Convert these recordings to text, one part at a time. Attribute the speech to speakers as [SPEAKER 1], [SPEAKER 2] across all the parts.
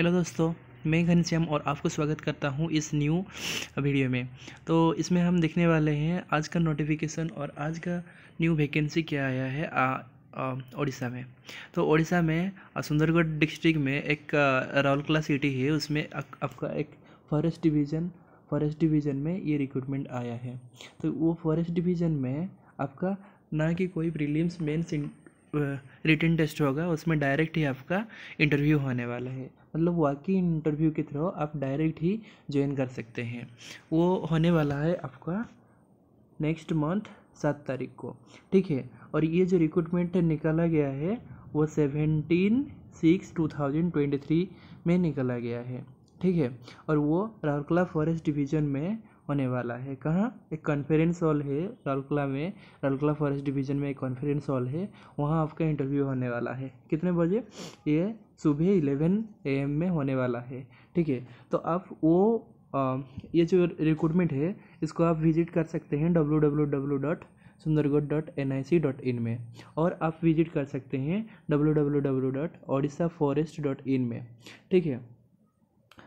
[SPEAKER 1] hello दोस्तों मैं घनश्याम और आपको स्वागत करता हूं इस न्यू वीडियो में तो इसमें हम देखने वाले हैं आज का नोटिफिकेशन और आज का न्यू वैकेंसी क्या आया है ओडिशा में तो ओडिशा में सुंदरगढ़ डिस्ट्रिक्ट में एक राउरकला सिटी है उसमें आपका एक फॉरेस्ट डिवीज़न फॉरेस्ट डिवीज़न में ये रिक्रूटमेंट आया है तो वो फॉरेस्ट डिवीज़न में आपका ना कि कोई प्रीलिम्स मेन रिटर्न टेस्ट होगा उसमें डायरेक्ट ही आपका इंटरव्यू होने वाला है मतलब वाकई इंटरव्यू के थ्रू आप डायरेक्ट ही ज्वाइन कर सकते हैं वो होने वाला है आपका नेक्स्ट मंथ सात तारीख को ठीक है और ये जो रिक्रूटमेंट निकाला गया है वो seventeen six two thousand twenty three में निकाला गया है ठीक है और वो राउरकला फॉरेस्ट डिवीज़न में होने वाला है कहाँ एक कॉन्फ्रेंस हॉल है लालकला में लालकला फॉरेस्ट डिवीजन में एक कॉन्फ्रेंस हॉल है वहाँ आपका इंटरव्यू होने वाला है कितने बजे ये सुबह इलेवन ए में होने वाला है ठीक है तो आप वो आ, ये जो रिक्रूटमेंट है इसको आप विजिट कर सकते हैं W W W dot Sundargarh dot N I C dot in में और आप विजिट कर सकते हैं W W W dot Odisha forest dot in में ठीक है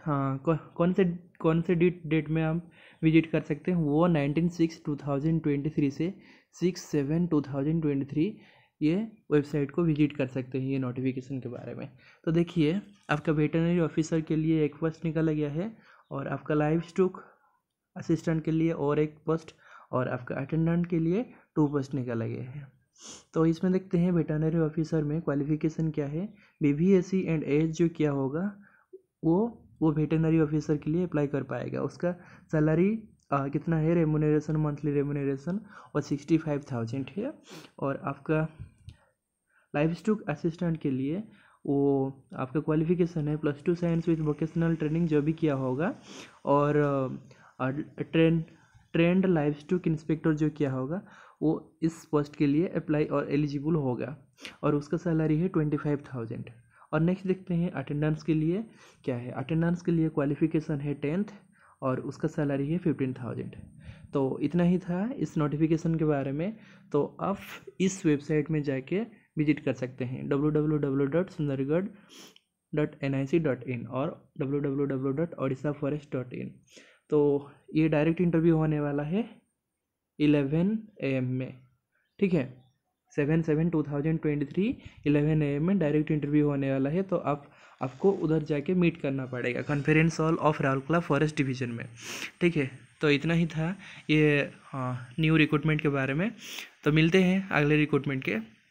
[SPEAKER 1] हाँ कौन से कौन से डेट डेट में आप विजिट कर सकते हैं वो nineteen six two thousand twenty three से six seven two thousand twenty three ये वेबसाइट को विजिट कर सकते हैं ये नोटिफिकेशन के बारे में तो देखिए आपका वेटनरी ऑफिसर के लिए एक पोस्ट निकाला गया है और आपका लाइव स्टॉक असिस्टेंट के लिए और एक पोस्ट और आपका अटेंडेंट के लिए टू पोस्ट निकाला गया है तो इसमें देखते हैं वेटनरी ऑफिसर में क्वालिफिकेशन क्या है B B S C and H जो क्या होगा वो वो वेटनरी ऑफिसर के लिए अप्लाई कर पाएगा उसका सैलरी कितना है रेमोनरेशन मंथली रेमोनरेशन और सिक्सटी फाइव थाउजेंड है और आपका लाइफ स्टॉक असिस्टेंट के लिए वो आपका क्वालिफिकेशन है plus two science with vocational training जो भी किया होगा और train trained life stock inspector जो किया होगा वो इस पोस्ट के लिए अप्लाई और एलिजिबल होगा और उसका सैलरी है ट्वेंटी फाइव थाउजेंड और नेक्स्ट देखते हैं अटेंडेंस के लिए क्या है अटेंडेंस के लिए क्वालिफिकेशन है टेंथ और उसका सैलरी है फिफ्टीन थाउजेंड तो इतना ही था इस नोटिफिकेशन के बारे में तो आप इस वेबसाइट में जाके विजिट कर सकते हैं W W dot Sundargarh dot N I C dot in और W dot forest dot in तो ये डायरेक्ट इंटरव्यू होने वाला है इलेवन ए एम में ठीक है seven seven two thousand twenty three eleven A में डायरेक्ट इंटरव्यू होने वाला है तो आप आपको उधर जाके मीट करना पड़ेगा conference hall of Rourkela forest division में ठीक है तो इतना ही था ये न्यू हाँ, रिक्रूटमेंट के बारे में तो मिलते हैं अगले रिक्रूटमेंट के